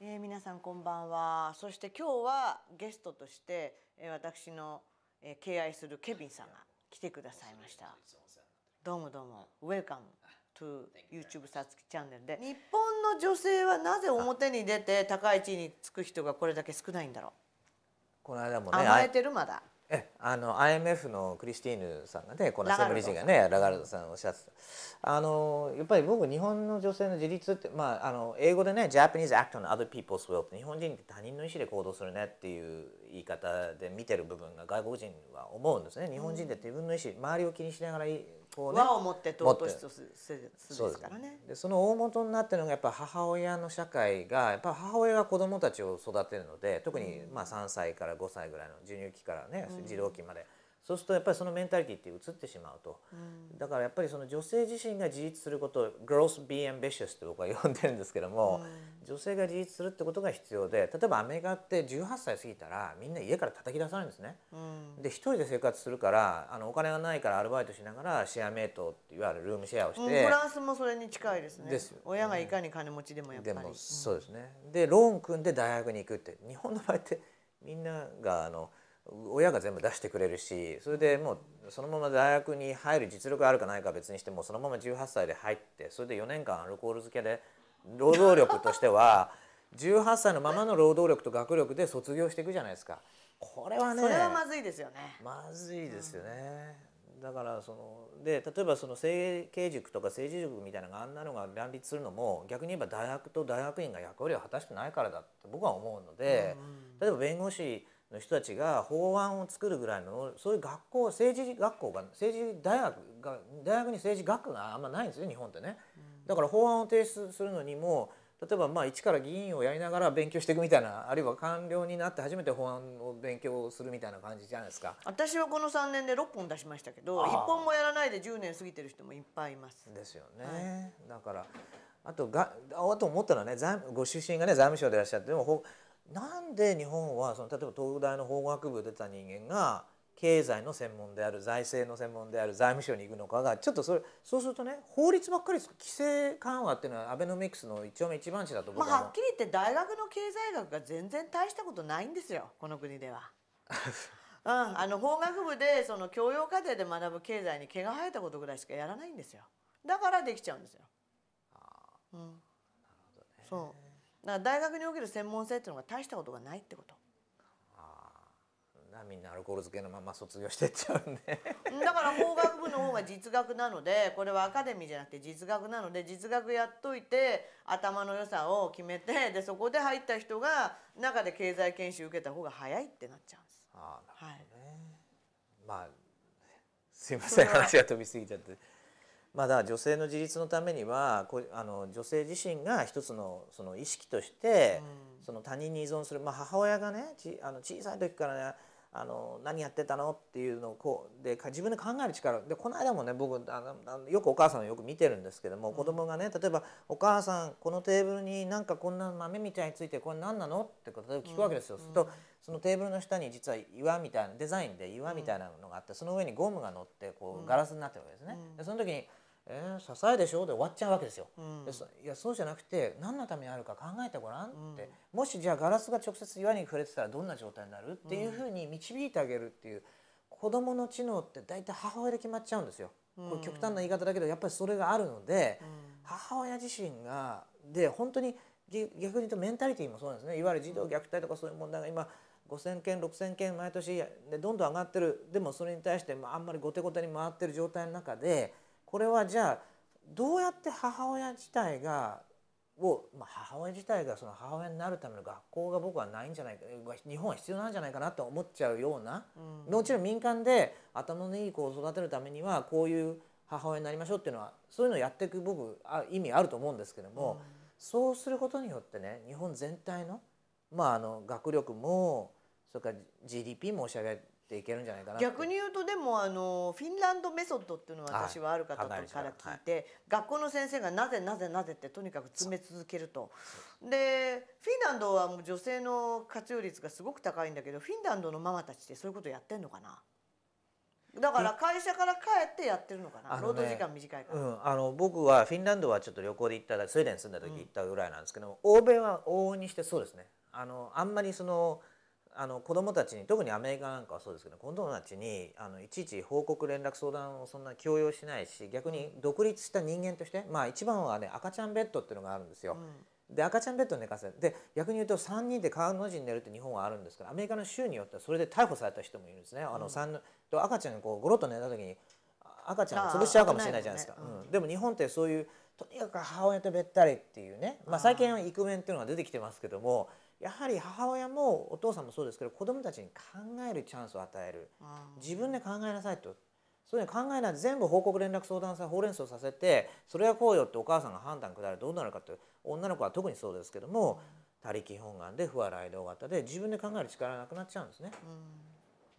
えー、皆さんこんばんはそして今日はゲストとして、えー、私の、えー、敬愛するケビンさんが来てくださいましたどうもどうもウェルカム to YouTube さつきチャンネルで日本の女性はなぜ表に出て高い地位につく人がこれだけ少ないんだろうこの間もね甘えてるまだえあの IMF のクリスティーヌさんがねこのセ専務理事がねラガルドさんおっしゃってたあのやっぱり僕日本の女性の自立って、まあ、あの英語でね「Japanese act on other people's will」日本人って他人の意思で行動するねっていう言い方で見てる部分が外国人は思うんですね日本人って自分の意思周りを気にしながらこうね、和を持って尊しとすですからねでその大元になってるのがやっぱ母親の社会がやっぱ母親が子どもたちを育てるので特にまあ3歳から5歳ぐらいの授乳期からね、児童期まで。そうするとやっぱりそのメンタリティって移ってしまうと、うん、だからやっぱりその女性自身が自立することを「Girls be ambitious」って僕は呼んでるんですけども、うん、女性が自立するってことが必要で例えばアメリカって18歳過ぎたらみんな家から叩き出されるんですね。うん、で一人で生活するからあのお金がないからアルバイトしながらシェアメイトっていわゆるルームシェアをして、フランスもそれに近いですね。す親がいかに金持ちでもやっぱり。そうですねでローン組んで大学に行くって日本の場合ってみんながあの。親が全部出してくれるしそれでもうそのまま大学に入る実力があるかないか別にしてもそのまま18歳で入ってそれで4年間アルコール漬けで労働力としては18 歳のままの労働力と学力で卒業していくじゃないですか。これはねそれはまずいですよね。まずいですよね。うん、だからそので例えばその整形塾とか政治塾みたいなあんなのが乱立するのも逆に言えば大学と大学院が役割を果たしてないからだって僕は思うので、うん、例えば弁護士の人たちが法案を作るぐらいのそういう学校政治学校が政治大学が大学に政治学があんまないんですよ日本ってね。だから法案を提出するのにも例えばまあ一から議員をやりながら勉強していくみたいなあるいは官僚になって初めて法案を勉強するみたいな感じじゃないですか私はこの3年で6本出しましたけど1本もやらないで10年過ぎてる人もいっぱいいます。ですよね、はい、だからあとがあと思ったのはねご出身がね財務省でいらっしゃってでもなんで日本はその例えば東大の法学部出た人間が経済の専門である財政の専門である財務省に行くのかがちょっとそれそうするとね法律ばっかり規制緩和っていうのはアベノミクスの一丁目一番地だと僕は、まあ、はっきり言って大学の経済学が全然大したことないんですよこの国では。うん、あの法学部でその教養課程で学ぶ経済に毛が生えたことぐらいしかやらないんですよだからできちゃうんですよ。あうん、なるほどねそうだから大学における専門性っていうのが大したことがないってことああみんなアルコール漬けのまま卒業してっちゃうんでだから法学部の方が実学なのでこれはアカデミーじゃなくて実学なので実学やっといて頭の良さを決めてでそこで入った人が中で経済研修受けた方が早いってなっちゃうんですあなるほどね、はい、まあすいません話が飛びすぎちゃって。まだ女性の自立のためにはこあの女性自身が一つのその意識として、その他人に依存する、まあ、母親がねちあの小さい時からねあの何やってたのっていうのをこうで自分で考える力でこの間もね僕あのよくお母さんをよく見てるんですけども、子供がね例えば「お母さんこのテーブルになんかこんな豆みたいについてこれ何なの?」って例えば聞くわけですよ。うん、するとそのテーブルの下に実は岩みたいなデザインで岩みたいなのがあって、その上にゴムが乗ってこうガラスになってるわけですね。でその時にえー、支えでしょで終わっちゃうわけですよ、うん、いやそうじゃなくて何のためにあるか考えてごらんって、うん、もしじゃあガラスが直接岩に触れてたらどんな状態になるっていうふうに導いてあげるっていう子どもの知能って大体母親で決まっちゃうんですよ。これ極端な言い方だけどやっぱりそれがあるので、母親自身がで本当に逆に言うとメンタリティーもそうなんですねいわゆる児童虐待とかそういう問題が今5,000件6,000件毎年でどんどん上がってるでもそれに対してあんまり後手後手に回ってる状態の中で。これはじゃあどうやって母親自体がを、まあ、母親自体がその母親になるための学校が僕はないんじゃないか日本は必要なんじゃないかなと思っちゃうような、うん、もちろん民間で頭のいい子を育てるためにはこういう母親になりましょうっていうのはそういうのをやっていく僕あ意味あると思うんですけども、うん、そうすることによってね日本全体の,、まあ、あの学力もそれから GDP 申し上げていけるんじゃないかな逆に言うとでもあのフィンランドメソッドっていうのは私はある方から聞いて、はい、学校の先生がなぜなぜなぜってとにかく詰め続けるとでフィンランドはもう女性の活用率がすごく高いんだけどフィンランドのママたちってそういうことやってんのかなだから会社から帰ってやってるのかな、ね、労働時間短いから、うん、あの僕はフィンランドはちょっと旅行で行ったスウェーデンに住んだ時行ったぐらいなんですけど、うん、欧米は往々にしてそうですねあのあんまりそのあの子どもたちに特にアメリカなんかはそうですけど子どもたちにあのいちいち報告連絡相談をそんな強要しないし逆に独立した人間として、まあ、一番はね赤ちゃんベッドっていうのがあるんですよ。うん、で赤ちゃんベッド寝かせで逆に言うと3人で川の字に寝るって日本はあるんですけどアメリカの州によってはそれで逮捕された人もいるんですね。あの3と、うん、赤ちゃんこうゴロッと寝た時に赤ちゃんを潰しちゃうかもしれないじゃないですか。ねうん、でも日本ってそういうとにかく母親とべったりっていうね、まあ、最近はイクメンっていうのが出てきてますけども。やはり母親もお父さんもそうですけど子供たちに考えるチャンスを与える自分で考えなさいとそういう考えない全部報告連絡相談さほうれん草させてそれはこうよってお母さんが判断下るどうなるかって女の子は特にそうですけども、他力本願で不笑い動型で自分で考える力がなくなっちゃうんですね。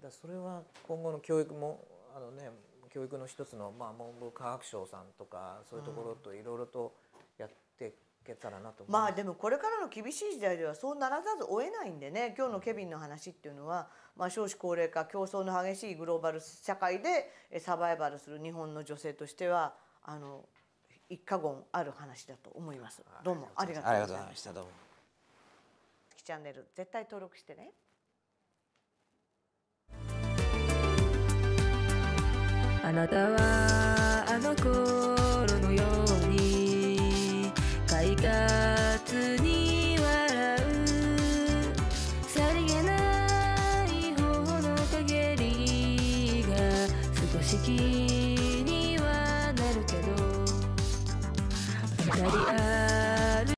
だそれは今後の教育もあのね教育の一つの、まあ、文部科学省さんとかそういうところといろいろとやってけたらなと思いますまあでもこれからの厳しい時代ではそうならざるを得ないんでね今日のケビンの話っていうのは、まあ、少子高齢化競争の激しいグローバル社会でサバイバルする日本の女性としてはあの一過言ある話だと思いますどうもありがとうございましたどうもチャンネル絶対登録してねあなたはあの頃のように快活に笑うさりげない方の陰りが少し気にはなるけど